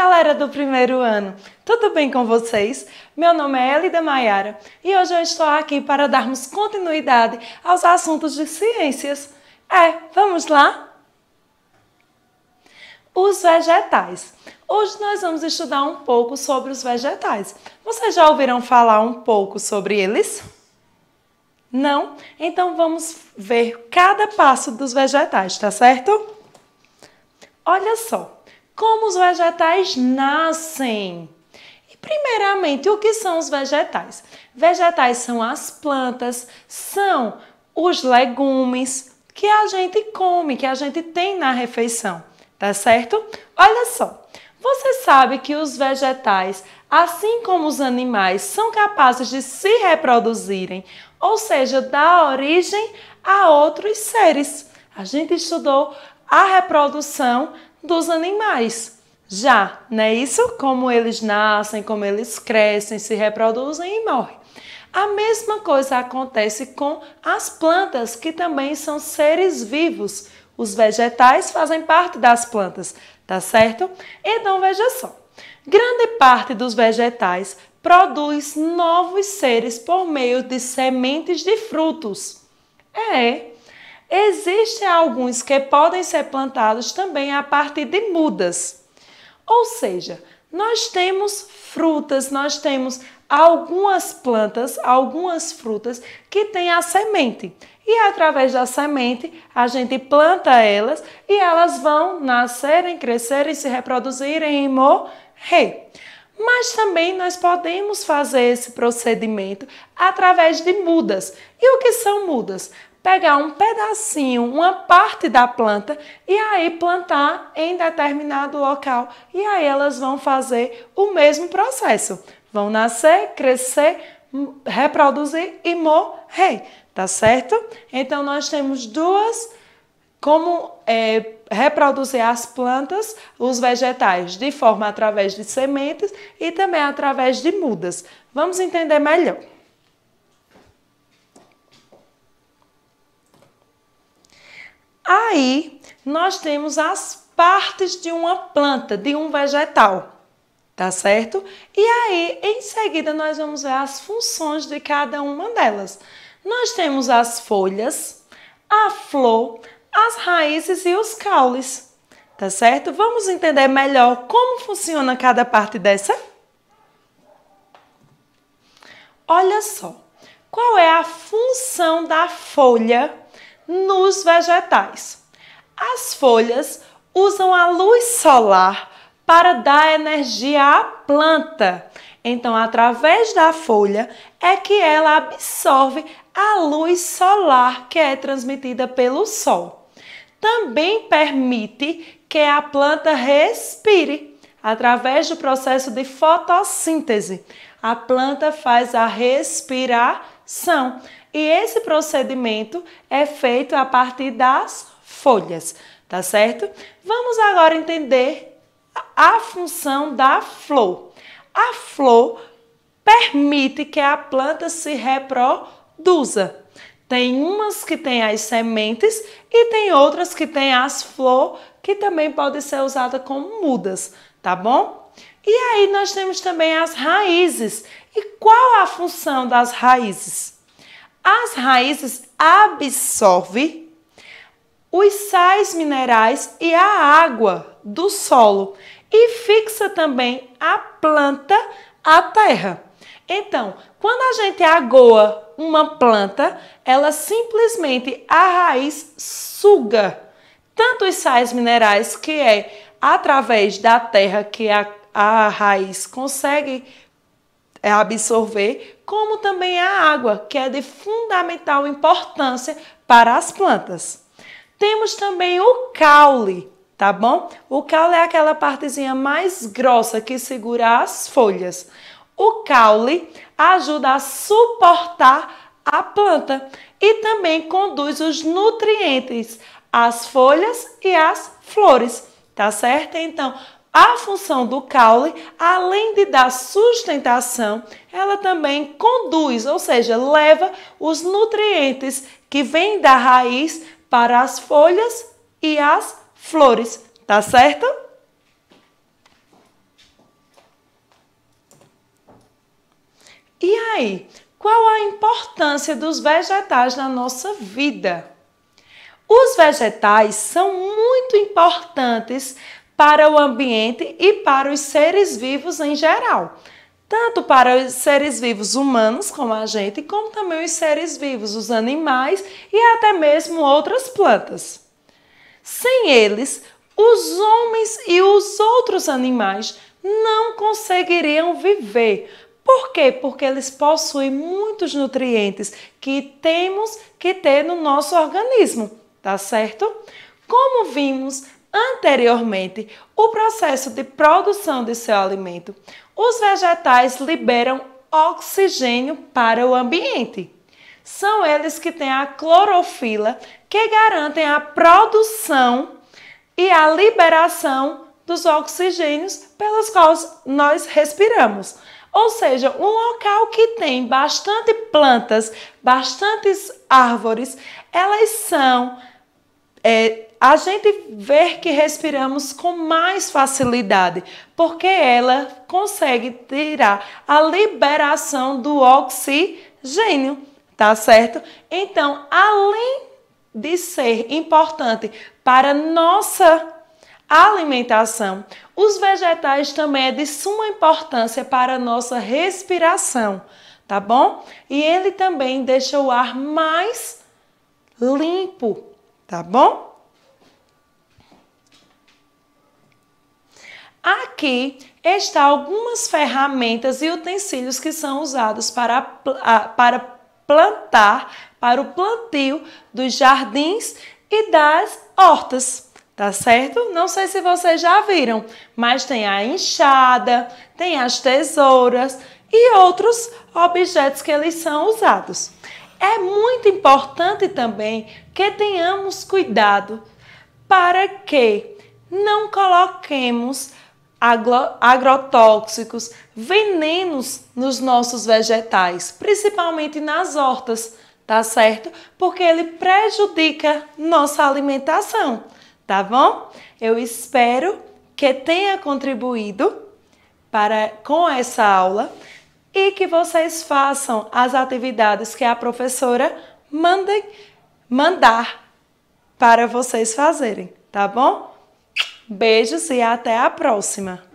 galera do primeiro ano, tudo bem com vocês? Meu nome é Elida Maiara e hoje eu estou aqui para darmos continuidade aos assuntos de ciências. É, vamos lá? Os vegetais. Hoje nós vamos estudar um pouco sobre os vegetais. Vocês já ouviram falar um pouco sobre eles? Não? Então vamos ver cada passo dos vegetais, tá certo? Olha só, como os vegetais nascem. E primeiramente, o que são os vegetais? Vegetais são as plantas, são os legumes que a gente come, que a gente tem na refeição, tá certo? Olha só, você sabe que os vegetais, assim como os animais, são capazes de se reproduzirem, ou seja, dar origem a outros seres. A gente estudou a reprodução dos animais. Já, não é isso? Como eles nascem, como eles crescem, se reproduzem e morrem. A mesma coisa acontece com as plantas, que também são seres vivos. Os vegetais fazem parte das plantas, tá certo? Então veja só. Grande parte dos vegetais produz novos seres por meio de sementes de frutos. É, Existem alguns que podem ser plantados também a partir de mudas. Ou seja, nós temos frutas, nós temos algumas plantas, algumas frutas que têm a semente. E através da semente, a gente planta elas e elas vão nascerem, crescerem, se reproduzirem e morrer. Mas também nós podemos fazer esse procedimento através de mudas. E o que são mudas? pegar um pedacinho, uma parte da planta e aí plantar em determinado local. E aí elas vão fazer o mesmo processo. Vão nascer, crescer, reproduzir e morrer, tá certo? Então nós temos duas como é, reproduzir as plantas, os vegetais, de forma através de sementes e também através de mudas. Vamos entender melhor. aí nós temos as partes de uma planta, de um vegetal, tá certo? E aí, em seguida, nós vamos ver as funções de cada uma delas. Nós temos as folhas, a flor, as raízes e os caules, tá certo? Vamos entender melhor como funciona cada parte dessa? Olha só, qual é a função da folha nos vegetais. As folhas usam a luz solar para dar energia à planta. Então, através da folha é que ela absorve a luz solar que é transmitida pelo sol. Também permite que a planta respire através do processo de fotossíntese. A planta faz a respiração são. E esse procedimento é feito a partir das folhas, tá certo? Vamos agora entender a função da flor. A flor permite que a planta se reproduza. Tem umas que têm as sementes e tem outras que têm as flores, que também podem ser usadas como mudas, tá bom? E aí nós temos também as raízes. E qual a função das raízes? As raízes absorvem os sais minerais e a água do solo e fixa também a planta à terra. Então, quando a gente agoa uma planta, ela simplesmente a raiz suga tanto os sais minerais que é através da terra que é a a raiz consegue é, absorver, como também a água, que é de fundamental importância para as plantas. Temos também o caule, tá bom? O caule é aquela partezinha mais grossa que segura as folhas. O caule ajuda a suportar a planta e também conduz os nutrientes às folhas e às flores, tá certo? Então, a função do caule, além de dar sustentação, ela também conduz, ou seja, leva os nutrientes que vêm da raiz para as folhas e as flores, tá certo? E aí, qual a importância dos vegetais na nossa vida? Os vegetais são muito importantes para o ambiente e para os seres vivos em geral. Tanto para os seres vivos humanos, como a gente, como também os seres vivos, os animais e até mesmo outras plantas. Sem eles, os homens e os outros animais não conseguiriam viver. Por quê? Porque eles possuem muitos nutrientes que temos que ter no nosso organismo, tá certo? Como vimos Anteriormente, o processo de produção de seu alimento, os vegetais liberam oxigênio para o ambiente. São eles que têm a clorofila que garantem a produção e a liberação dos oxigênios pelos quais nós respiramos. Ou seja, um local que tem bastante plantas, bastantes árvores, elas são é, a gente ver que respiramos com mais facilidade, porque ela consegue tirar a liberação do oxigênio, tá certo? Então, além de ser importante para nossa alimentação, os vegetais também é de suma importância para nossa respiração, tá bom? E ele também deixa o ar mais limpo, Tá bom? Aqui está algumas ferramentas e utensílios que são usados para, para plantar, para o plantio dos jardins e das hortas, tá certo? Não sei se vocês já viram, mas tem a enxada, tem as tesouras e outros objetos que eles são usados é muito importante também que tenhamos cuidado para que não coloquemos agrotóxicos, venenos nos nossos vegetais, principalmente nas hortas, tá certo? Porque ele prejudica nossa alimentação, tá bom? Eu espero que tenha contribuído para com essa aula e que vocês façam as atividades que a professora mandem, mandar para vocês fazerem, tá bom? Beijos e até a próxima!